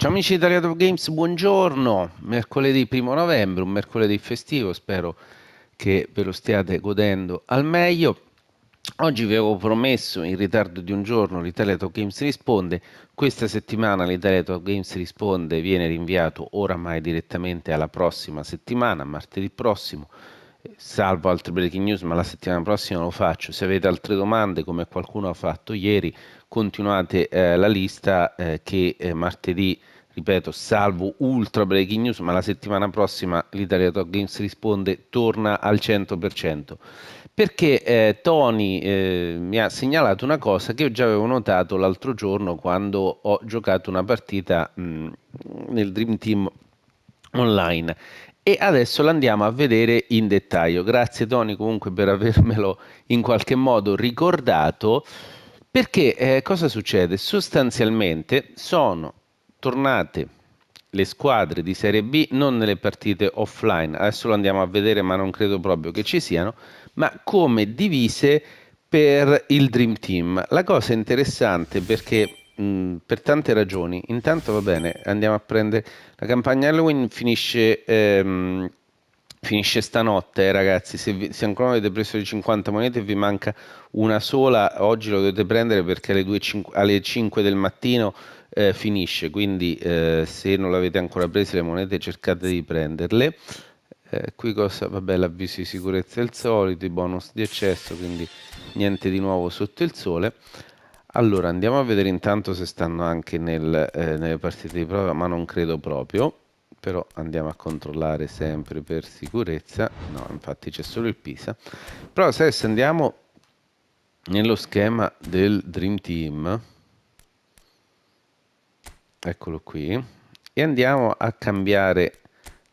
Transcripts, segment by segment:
Ciao amici di Italia Top Games, buongiorno. Mercoledì 1 novembre, un mercoledì festivo, spero che ve lo stiate godendo al meglio. Oggi vi avevo promesso in ritardo di un giorno l'Italia Top Games risponde, questa settimana l'Italia Top Games risponde viene rinviato oramai direttamente alla prossima settimana, martedì prossimo, salvo altre breaking news, ma la settimana prossima lo faccio. Se avete altre domande come qualcuno ha fatto ieri continuate eh, la lista eh, che eh, martedì, ripeto, salvo ultra breaking news, ma la settimana prossima l'Italia Top Games risponde, torna al 100%. Perché eh, Tony eh, mi ha segnalato una cosa che io già avevo notato l'altro giorno quando ho giocato una partita mh, nel Dream Team online e adesso l'andiamo a vedere in dettaglio. Grazie Tony comunque per avermelo in qualche modo ricordato. Perché eh, cosa succede? Sostanzialmente sono tornate le squadre di Serie B non nelle partite offline, adesso lo andiamo a vedere ma non credo proprio che ci siano, ma come divise per il Dream Team. La cosa interessante perché mh, per tante ragioni, intanto va bene, andiamo a prendere, la campagna Halloween finisce ehm, finisce stanotte, eh, ragazzi. Se, vi, se, ancora avete preso le 50 monete e vi manca una sola, oggi lo dovete prendere perché alle, 2, 5, alle 5 del mattino eh, finisce. Quindi, eh, se non l'avete ancora preso le monete, cercate di prenderle. Eh, qui cosa? Vabbè, l'avviso di sicurezza è il solito, i bonus di eccesso, quindi niente di nuovo sotto il sole. Allora, andiamo a vedere intanto se stanno anche nel, eh, nelle partite di prova, ma non credo proprio però andiamo a controllare sempre per sicurezza no infatti c'è solo il Pisa però se andiamo nello schema del Dream Team eccolo qui e andiamo a cambiare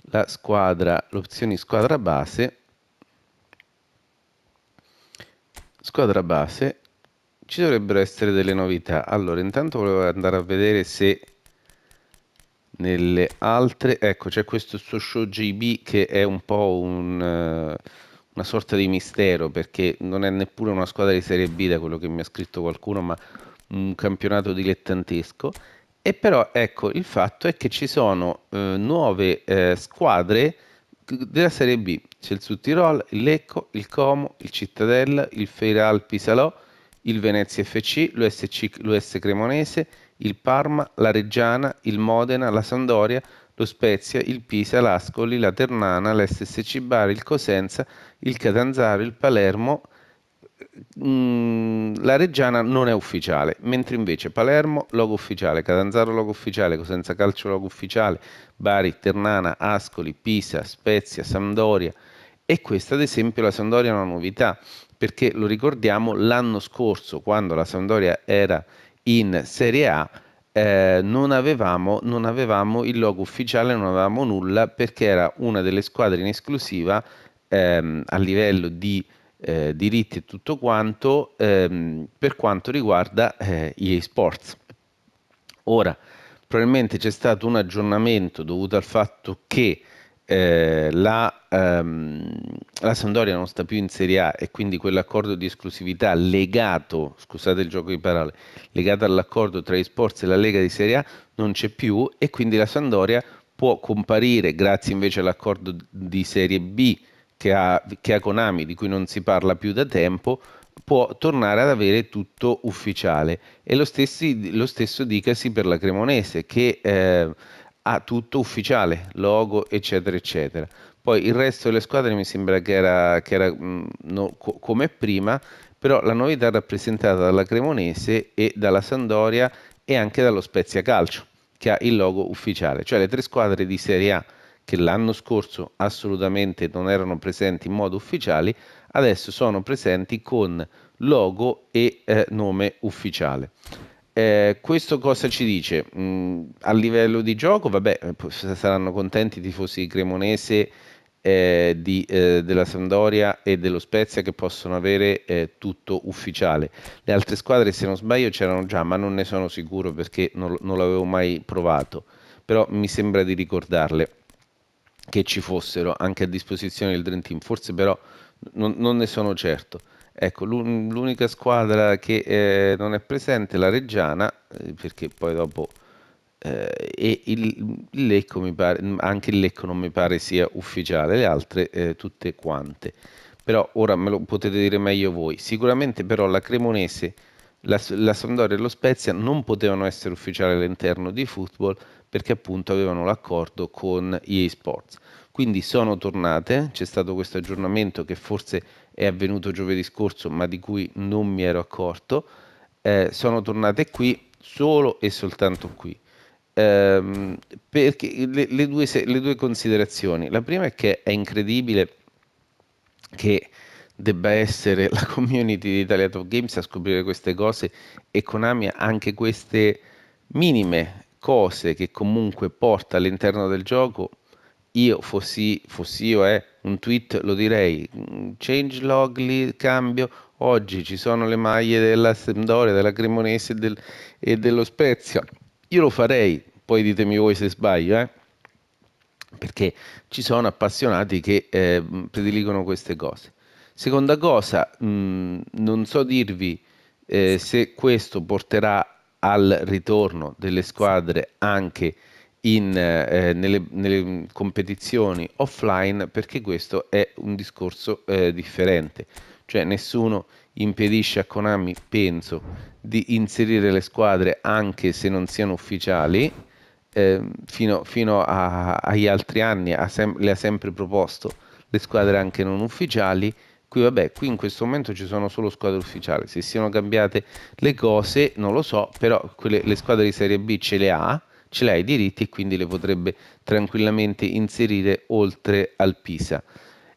la squadra l'opzione squadra base squadra base ci dovrebbero essere delle novità allora intanto volevo andare a vedere se nelle altre ecco c'è questo show JB che è un po' un, eh, una sorta di mistero perché non è neppure una squadra di Serie B da quello che mi ha scritto qualcuno ma un campionato dilettantesco e però ecco il fatto è che ci sono eh, nuove eh, squadre della Serie B c'è il Sud Tirol, il Lecco, il Como, il Cittadella, il Feiral Pisalò, il Venezia FC, l'USC, l'US Cremonese il Parma, la Reggiana, il Modena, la Sandoria, lo Spezia, il Pisa, l'Ascoli, la Ternana, l'SSC Bari, il Cosenza, il Catanzaro, il Palermo. Mm, la Reggiana non è ufficiale, mentre invece Palermo logo ufficiale, Catanzaro logo ufficiale, Cosenza Calcio logo ufficiale, Bari, Ternana, Ascoli, Pisa, Spezia, Sampdoria e questa ad esempio la Sampdoria è una novità perché lo ricordiamo l'anno scorso quando la Sampdoria era in Serie A eh, non, avevamo, non avevamo il logo ufficiale, non avevamo nulla perché era una delle squadre in esclusiva ehm, a livello di eh, diritti e tutto quanto ehm, per quanto riguarda eh, EA Sports. Ora, probabilmente c'è stato un aggiornamento dovuto al fatto che eh, la, ehm, la Sampdoria non sta più in Serie A e quindi quell'accordo di esclusività legato, scusate il gioco di parole, legato all'accordo tra i Sports e la Lega di Serie A non c'è più e quindi la Sampdoria può comparire grazie invece all'accordo di Serie B che ha, che ha Konami, di cui non si parla più da tempo, può tornare ad avere tutto ufficiale. E lo, stessi, lo stesso dicasi per la Cremonese, che eh, ha tutto ufficiale, logo, eccetera, eccetera. Poi il resto delle squadre mi sembra che era, che era mm, no, co- come prima, però la novità è rappresentata dalla Cremonese e dalla Sandoria e anche dallo Spezia Calcio, che ha il logo ufficiale, cioè le tre squadre di Serie A che l'anno scorso assolutamente non erano presenti in modo ufficiale, adesso sono presenti con logo e eh, nome ufficiale. Eh, questo cosa ci dice? Mm, a livello di gioco, vabbè, eh, saranno contenti i tifosi cremonese eh, di, eh, della Sampdoria e dello Spezia che possono avere eh, tutto ufficiale. Le altre squadre, se non sbaglio, c'erano già, ma non ne sono sicuro perché non, non l'avevo mai provato, però mi sembra di ricordarle che ci fossero anche a disposizione il Dream Team, forse però non, non ne sono certo. Ecco, l'unica squadra che eh, non è presente è la Reggiana, eh, perché poi dopo... Eh, il, il, Lecco mi pare, mm, anche il Lecco non mi pare sia ufficiale, le altre eh, tutte quante. Però ora me lo potete dire meglio voi. Sicuramente però la Cremonese, la, la Sampdoria e lo Spezia non potevano essere ufficiali all'interno di football perché appunto avevano l'accordo con EA Sports. Quindi sono tornate, c'è stato questo aggiornamento che forse è avvenuto giovedì scorso ma di cui non mi ero accorto, eh, sono tornate qui solo e soltanto qui. Ehm, perché le, le, due, le due considerazioni, la prima è che è incredibile che debba essere la community di Italia Top Games a scoprire queste cose e Konami anche queste minime cose che comunque porta all'interno del gioco io fossi, fossi io, eh, un tweet lo direi, change log, li cambio, oggi ci sono le maglie della Sampdoria, della Cremonese e, del, e, dello Spezia, io lo farei, poi ditemi voi se sbaglio, eh, perché ci sono appassionati che eh, prediligono queste cose. Seconda cosa, mh, non so dirvi eh, se questo porterà al ritorno delle squadre anche in, eh, nelle, nelle, competizioni offline perché questo è un discorso eh, differente. Cioè nessuno impedisce a Konami, penso, di inserire le squadre anche se non siano ufficiali. Eh, fino, fino a, agli altri anni ha sem- le ha sempre proposto le squadre anche non ufficiali. Qui, vabbè, qui in questo momento ci sono solo squadre ufficiali. Se siano cambiate le cose non lo so, però quelle, le squadre di Serie B ce le ha ce l'ha i diritti e quindi le potrebbe tranquillamente inserire oltre al Pisa.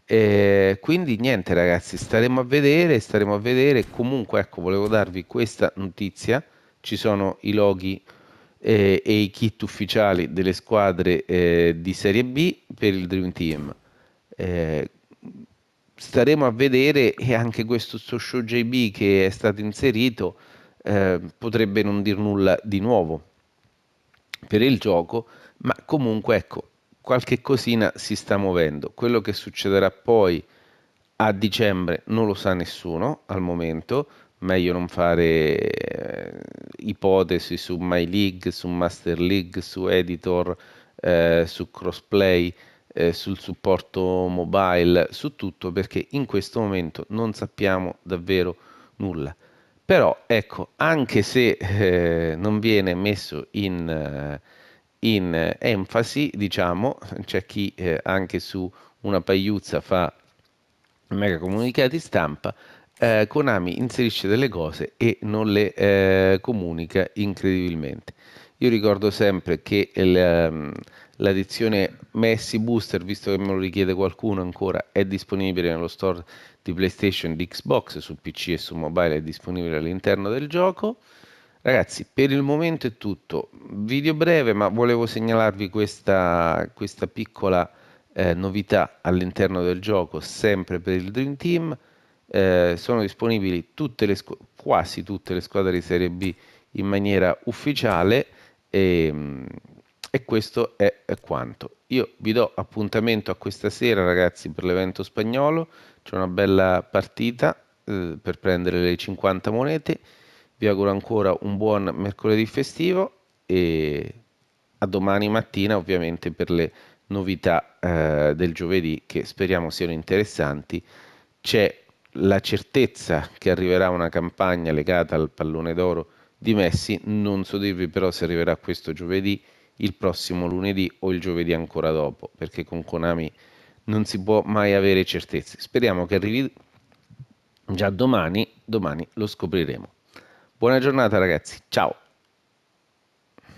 Eh, quindi niente ragazzi, staremo a vedere, staremo a vedere. Comunque ecco, volevo darvi questa notizia. Ci sono i loghi eh, e i kit ufficiali delle squadre eh, di Serie B per il Dream Team. Eh, staremo a vedere e anche questo Social JB che è stato inserito eh, potrebbe non dir nulla di nuovo per il gioco, ma comunque ecco, qualche cosina si sta muovendo. Quello che succederà poi a dicembre non lo sa nessuno al momento, meglio non fare eh, ipotesi su My League, su Master League, su Editor, eh, su Crossplay, eh, sul supporto mobile, su tutto, perché in questo momento non sappiamo davvero nulla. Però ecco, anche se eh, non viene messo in, eh, in enfasi, diciamo, c'è chi eh, anche su una pagliuzza fa mega comunicati stampa, eh, Konami inserisce delle cose e non le eh, comunica incredibilmente. Io ricordo sempre che il, ehm, l'edizione Messi Booster, visto che me lo richiede qualcuno ancora, è disponibile nello store di PlayStation, di Xbox, su PC e su mobile è disponibile all'interno del gioco. Ragazzi, per il momento è tutto. Video breve, ma volevo segnalarvi questa, questa piccola eh, novità all'interno del gioco, sempre per il Dream Team. Eh, sono disponibili tutte le squ- quasi tutte le squadre di Serie B in maniera ufficiale. E, mm, e questo è quanto. Io vi do appuntamento a questa sera, ragazzi, per l'evento spagnolo. C'è una bella partita eh, per prendere le 50 monete. Vi auguro ancora un buon mercoledì festivo e a domani mattina, ovviamente, per le novità eh, del giovedì che speriamo siano interessanti. C'è la certezza che arriverà una campagna legata al pallone d'oro di Messi, non so dirvi però se arriverà questo giovedì il prossimo lunedì o il giovedì ancora dopo, perché con Konami non si può mai avere certezze. Speriamo che arrivi già domani, domani lo scopriremo. Buona giornata ragazzi, ciao!